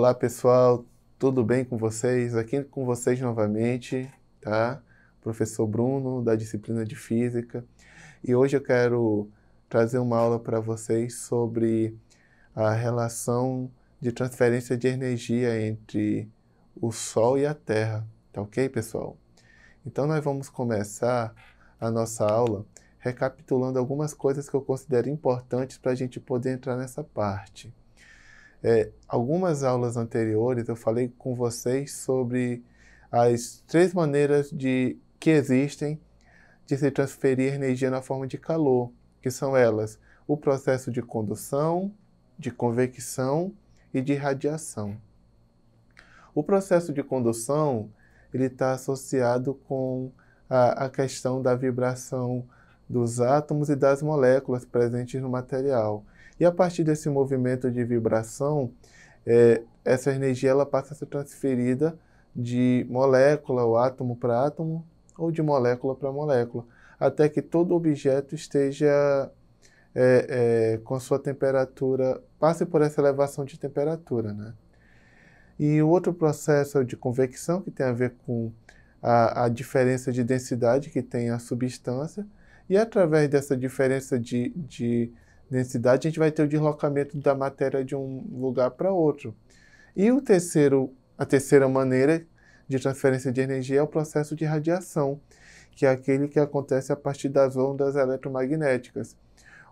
Olá pessoal, tudo bem com vocês? Aqui com vocês novamente, tá? Professor Bruno, da disciplina de Física. E hoje eu quero trazer uma aula para vocês sobre a relação de transferência de energia entre o Sol e a Terra, tá ok, pessoal? Então nós vamos começar a nossa aula recapitulando algumas coisas que eu considero importantes para a gente poder entrar nessa parte. É, algumas aulas anteriores eu falei com vocês sobre as três maneiras de que existem de se transferir energia na forma de calor, que são elas o processo de condução, de convecção e de radiação. O processo de condução ele está associado com a, a questão da vibração dos átomos e das moléculas presentes no material. E a partir desse movimento de vibração, é, essa energia ela passa a ser transferida de molécula ou átomo para átomo ou de molécula para molécula, até que todo objeto esteja é, é, com sua temperatura, passe por essa elevação de temperatura. Né? E o outro processo de convecção, que tem a ver com a, a diferença de densidade que tem a substância, e através dessa diferença de, de densidade, a gente vai ter o deslocamento da matéria de um lugar para outro. E o terceiro, a terceira maneira de transferência de energia é o processo de radiação, que é aquele que acontece a partir das ondas eletromagnéticas,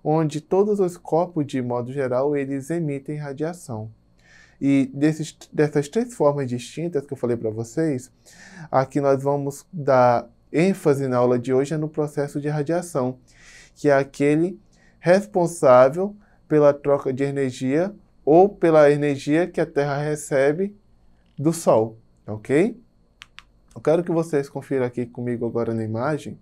onde todos os corpos, de modo geral, eles emitem radiação. E desses, dessas três formas distintas que eu falei para vocês, aqui nós vamos dar ênfase na aula de hoje é no processo de radiação, que é aquele responsável pela troca de energia ou pela energia que a Terra recebe do Sol, ok? Eu quero que vocês confiram aqui comigo agora na imagem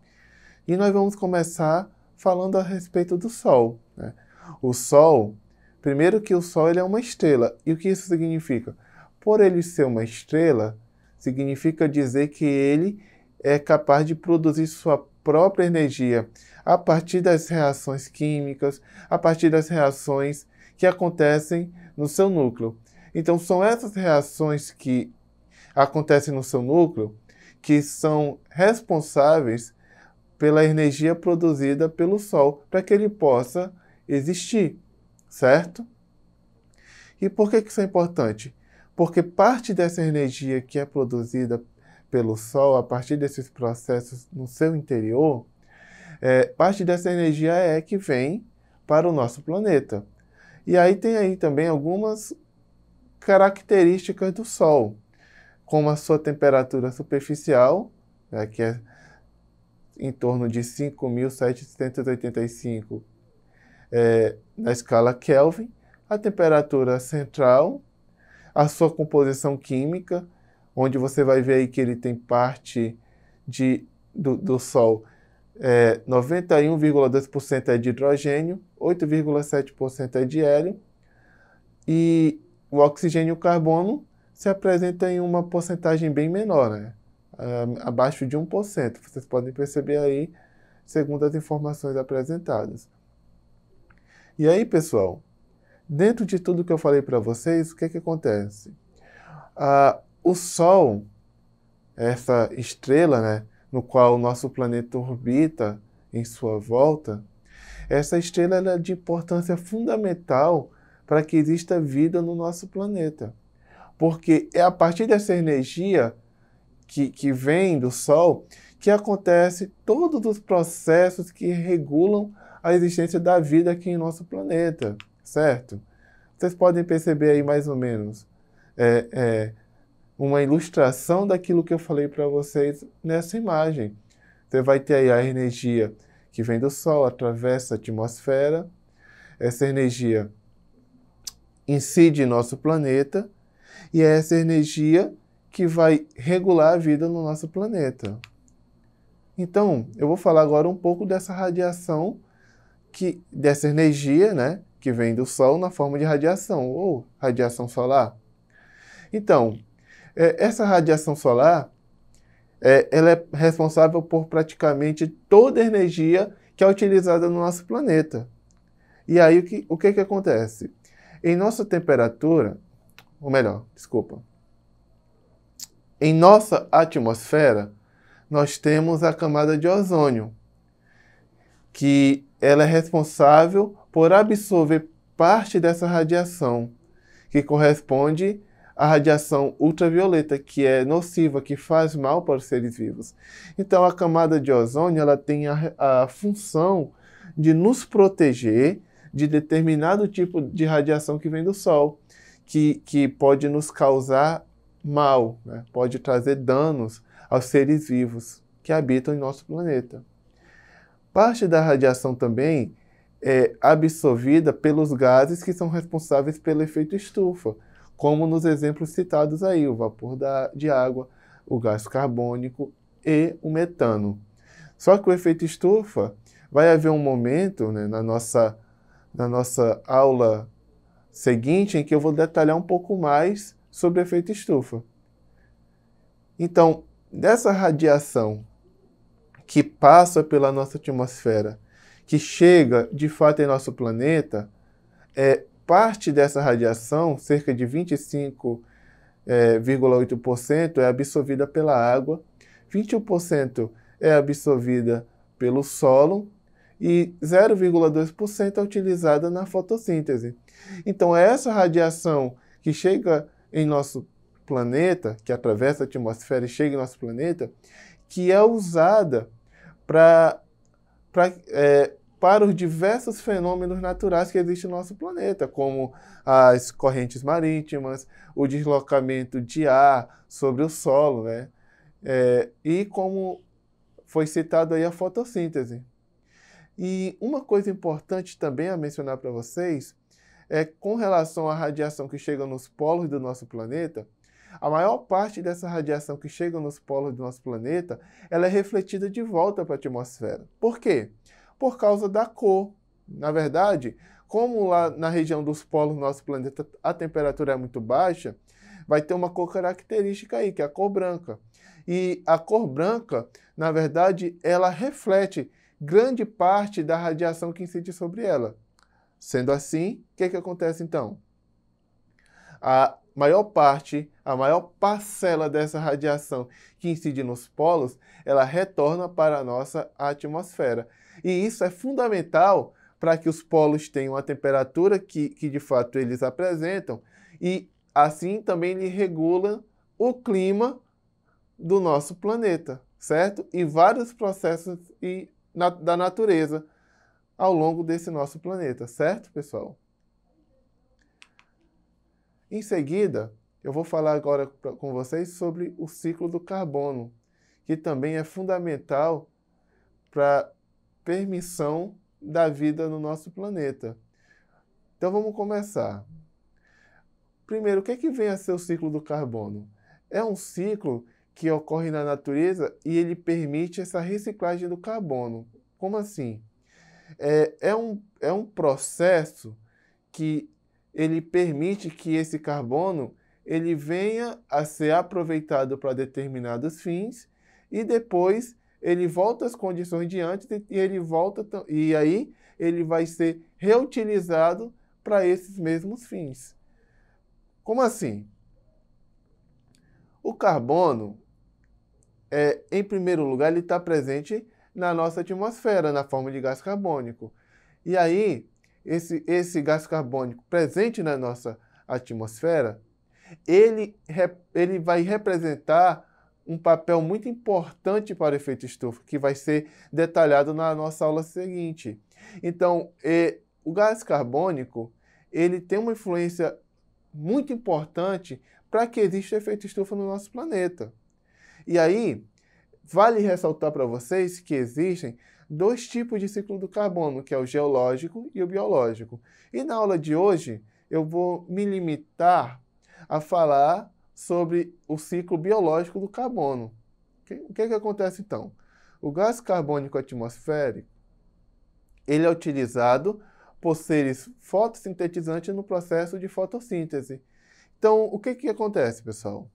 e nós vamos começar falando a respeito do Sol. Né? O Sol, primeiro que o Sol ele é uma estrela e o que isso significa? Por ele ser uma estrela, significa dizer que ele é capaz de produzir sua própria energia, a partir das reações químicas, a partir das reações que acontecem no seu núcleo. Então, são essas reações que acontecem no seu núcleo que são responsáveis pela energia produzida pelo Sol para que ele possa existir, certo? E por que isso é importante? Porque parte dessa energia que é produzida pelo Sol, a partir desses processos no seu interior, é, parte dessa energia é que vem para o nosso planeta. E aí tem aí também algumas características do Sol, como a sua temperatura superficial, né, que é em torno de 5.785 é, na escala Kelvin, a temperatura central, a sua composição química, onde você vai ver aí que ele tem parte de, do, do Sol. É, 91,2% é de hidrogênio, 8,7% é de hélio, e o oxigênio e o carbono se apresentam em uma porcentagem bem menor, né? É, abaixo de 1%. Vocês podem perceber aí, segundo as informações apresentadas. E aí, pessoal, dentro de tudo que eu falei para vocês, o que, é que acontece? Ah, o Sol, essa estrela, né, no qual o nosso planeta orbita em sua volta, essa estrela é de importância fundamental para que exista vida no nosso planeta. Porque é a partir dessa energia que, que vem do Sol que acontece todos os processos que regulam a existência da vida aqui em nosso planeta, certo? Vocês podem perceber aí mais ou menos. É, é, uma ilustração daquilo que eu falei para vocês nessa imagem. Você vai ter aí a energia que vem do Sol, atravessa a atmosfera. Essa energia incide em nosso planeta e é essa energia que vai regular a vida no nosso planeta. Então, eu vou falar agora um pouco dessa radiação, que, dessa energia né, que vem do Sol na forma de radiação, ou radiação solar. Então, é, essa radiação solar é, ela é responsável por praticamente toda a energia que é utilizada no nosso planeta. E aí o que, o que, que acontece? Em nossa temperatura, ou melhor, desculpa, em nossa atmosfera, nós temos a camada de ozônio, que ela é responsável por absorver parte dessa radiação, que corresponde a radiação ultravioleta, que é nociva, que faz mal para os seres vivos. Então, a camada de ozônio ela tem a, a função de nos proteger de determinado tipo de radiação que vem do Sol, que, que pode nos causar mal, né? pode trazer danos aos seres vivos que habitam em nosso planeta. Parte da radiação também é absorvida pelos gases que são responsáveis pelo efeito estufa, como nos exemplos citados aí, o vapor da, de água, o gás carbônico e o metano. Só que o efeito estufa vai haver um momento né, na, nossa, na nossa aula seguinte em que eu vou detalhar um pouco mais sobre o efeito estufa. Então, dessa radiação que passa pela nossa atmosfera, que chega de fato em nosso planeta, é, parte dessa radiação, cerca de 25,8%, é, é absorvida pela água, 21% é absorvida pelo solo e 0,2% é utilizada na fotossíntese. Então, é essa radiação que chega em nosso planeta, que atravessa a atmosfera e chega em nosso planeta, que é usada para para os diversos fenômenos naturais que existem no nosso planeta, como as correntes marítimas, o deslocamento de ar sobre o solo, né? É, e como foi citado aí a fotossíntese. E uma coisa importante também a mencionar para vocês é com relação à radiação que chega nos polos do nosso planeta, a maior parte dessa radiação que chega nos polos do nosso planeta, ela é refletida de volta para a atmosfera. Por quê? por causa da cor. Na verdade, como lá na região dos polos do nosso planeta a temperatura é muito baixa, vai ter uma cor característica aí, que é a cor branca. E a cor branca, na verdade, ela reflete grande parte da radiação que incide sobre ela. Sendo assim, o que, que acontece então? A maior parte, a maior parcela dessa radiação que incide nos polos, ela retorna para a nossa atmosfera. E isso é fundamental para que os polos tenham a temperatura que, que de fato eles apresentam e assim também ele regula o clima do nosso planeta, certo? E vários processos e, na, da natureza ao longo desse nosso planeta, certo, pessoal? Em seguida, eu vou falar agora com vocês sobre o ciclo do carbono, que também é fundamental para permissão da vida no nosso planeta. Então vamos começar. Primeiro, o que, é que vem a ser o ciclo do carbono? É um ciclo que ocorre na natureza e ele permite essa reciclagem do carbono. Como assim? É, é, um, é um processo que ele permite que esse carbono ele venha a ser aproveitado para determinados fins e depois ele volta às condições de antes e ele volta e aí ele vai ser reutilizado para esses mesmos fins. Como assim? O carbono, é, em primeiro lugar, ele está presente na nossa atmosfera, na forma de gás carbônico. E aí, esse, esse gás carbônico presente na nossa atmosfera, ele, ele vai representar um papel muito importante para o efeito estufa, que vai ser detalhado na nossa aula seguinte. Então, o gás carbônico ele tem uma influência muito importante para que exista efeito estufa no nosso planeta. E aí, vale ressaltar para vocês que existem dois tipos de ciclo do carbono, que é o geológico e o biológico. E na aula de hoje, eu vou me limitar a falar sobre o ciclo biológico do carbono. O que, é que acontece então? O gás carbônico atmosférico ele é utilizado por seres fotossintetizantes no processo de fotossíntese. Então, o que, é que acontece, pessoal?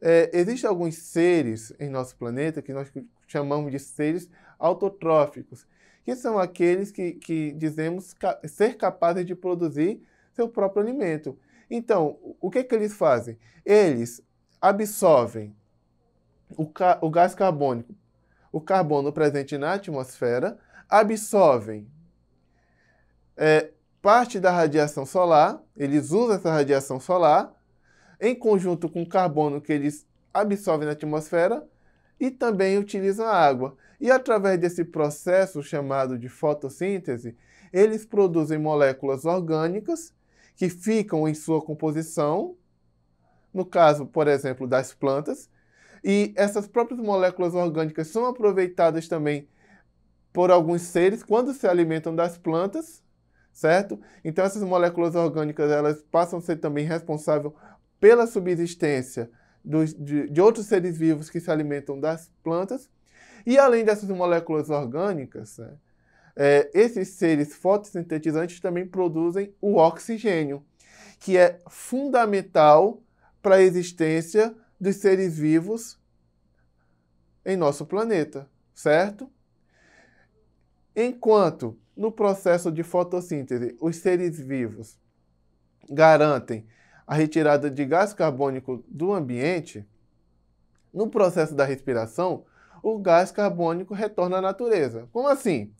É, Existem alguns seres em nosso planeta que nós chamamos de seres autotróficos, que são aqueles que, que dizemos ca ser capazes de produzir seu próprio alimento. Então, o que, que eles fazem? Eles absorvem o, o gás carbônico, o carbono presente na atmosfera, absorvem é, parte da radiação solar, eles usam essa radiação solar, em conjunto com o carbono que eles absorvem na atmosfera, e também utilizam a água. E através desse processo chamado de fotossíntese, eles produzem moléculas orgânicas que ficam em sua composição, no caso, por exemplo, das plantas, e essas próprias moléculas orgânicas são aproveitadas também por alguns seres quando se alimentam das plantas, certo? Então essas moléculas orgânicas elas passam a ser também responsáveis pela subsistência dos, de, de outros seres vivos que se alimentam das plantas. E além dessas moléculas orgânicas, né, é, esses seres fotossintetizantes também produzem o oxigênio, que é fundamental para a existência dos seres vivos em nosso planeta, certo? Enquanto no processo de fotossíntese os seres vivos garantem a retirada de gás carbônico do ambiente, no processo da respiração, o gás carbônico retorna à natureza. Como assim?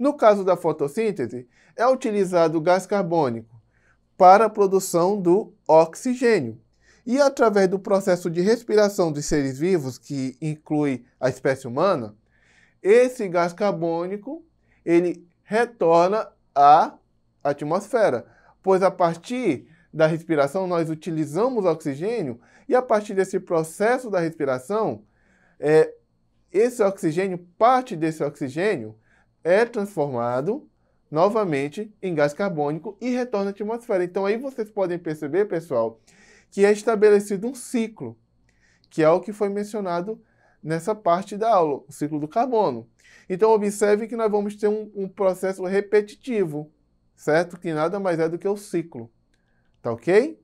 No caso da fotossíntese, é utilizado o gás carbônico para a produção do oxigênio. E através do processo de respiração dos seres vivos, que inclui a espécie humana, esse gás carbônico ele retorna à atmosfera, pois a partir da respiração nós utilizamos oxigênio e a partir desse processo da respiração, é, esse oxigênio, parte desse oxigênio, é transformado novamente em gás carbônico e retorna à atmosfera. Então aí vocês podem perceber, pessoal, que é estabelecido um ciclo, que é o que foi mencionado nessa parte da aula, o ciclo do carbono. Então observe que nós vamos ter um, um processo repetitivo, certo? Que nada mais é do que o ciclo, tá ok?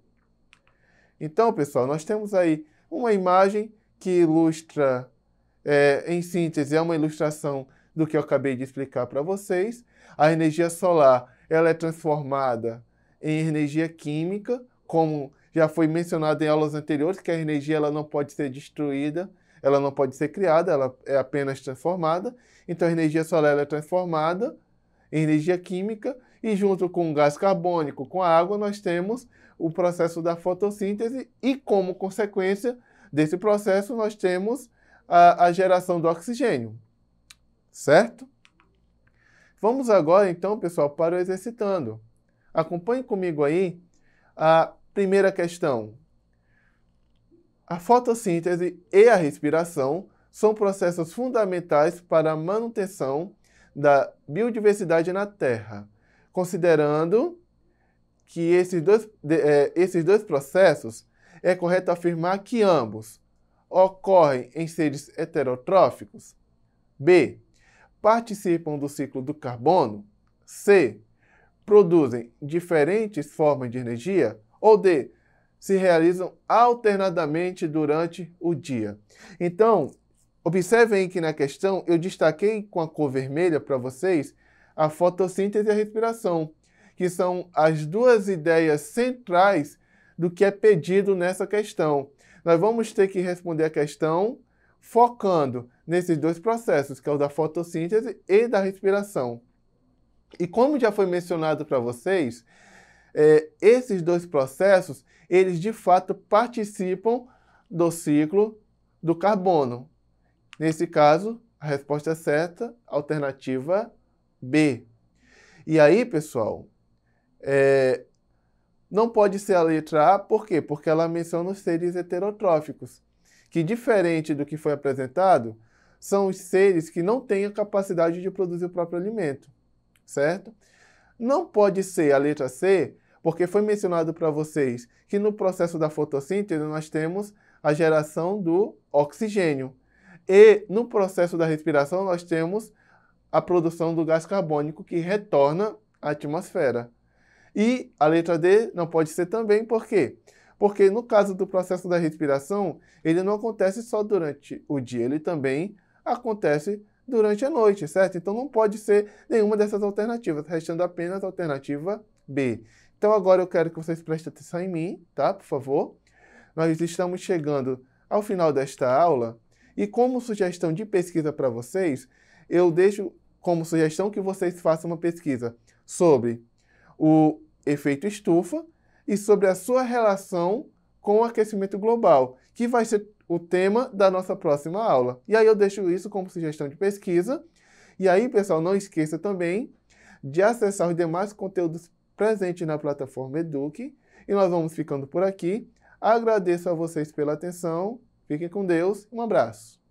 Então, pessoal, nós temos aí uma imagem que ilustra, é, em síntese, é uma ilustração do que eu acabei de explicar para vocês. A energia solar ela é transformada em energia química, como já foi mencionado em aulas anteriores, que a energia ela não pode ser destruída, ela não pode ser criada, ela é apenas transformada. Então a energia solar é transformada em energia química e junto com o gás carbônico, com a água, nós temos o processo da fotossíntese e como consequência desse processo nós temos a, a geração do oxigênio certo? Vamos agora, então, pessoal, para o exercitando. Acompanhe comigo aí a primeira questão. A fotossíntese e a respiração são processos fundamentais para a manutenção da biodiversidade na Terra, considerando que esses dois, é, esses dois processos é correto afirmar que ambos ocorrem em seres heterotróficos? B participam do ciclo do carbono. C. Produzem diferentes formas de energia. Ou D. Se realizam alternadamente durante o dia. Então, observem que na questão eu destaquei com a cor vermelha para vocês a fotossíntese e a respiração, que são as duas ideias centrais do que é pedido nessa questão. Nós vamos ter que responder a questão focando nesses dois processos, que é o da fotossíntese e da respiração. E como já foi mencionado para vocês, é, esses dois processos, eles de fato participam do ciclo do carbono. Nesse caso, a resposta é certa, alternativa B. E aí, pessoal, é, não pode ser a letra A, por quê? Porque ela menciona os seres heterotróficos, que diferente do que foi apresentado, são os seres que não têm a capacidade de produzir o próprio alimento, certo? Não pode ser a letra C, porque foi mencionado para vocês que no processo da fotossíntese nós temos a geração do oxigênio. E no processo da respiração nós temos a produção do gás carbônico que retorna à atmosfera. E a letra D não pode ser também, por quê? Porque no caso do processo da respiração, ele não acontece só durante o dia, ele também acontece durante a noite, certo? Então não pode ser nenhuma dessas alternativas, restando apenas a alternativa B. Então agora eu quero que vocês prestem atenção em mim, tá? Por favor. Nós estamos chegando ao final desta aula e como sugestão de pesquisa para vocês, eu deixo como sugestão que vocês façam uma pesquisa sobre o efeito estufa e sobre a sua relação com o aquecimento global, que vai ser o tema da nossa próxima aula. E aí eu deixo isso como sugestão de pesquisa. E aí, pessoal, não esqueça também de acessar os demais conteúdos presentes na plataforma Eduque. E nós vamos ficando por aqui. Agradeço a vocês pela atenção. Fiquem com Deus. Um abraço.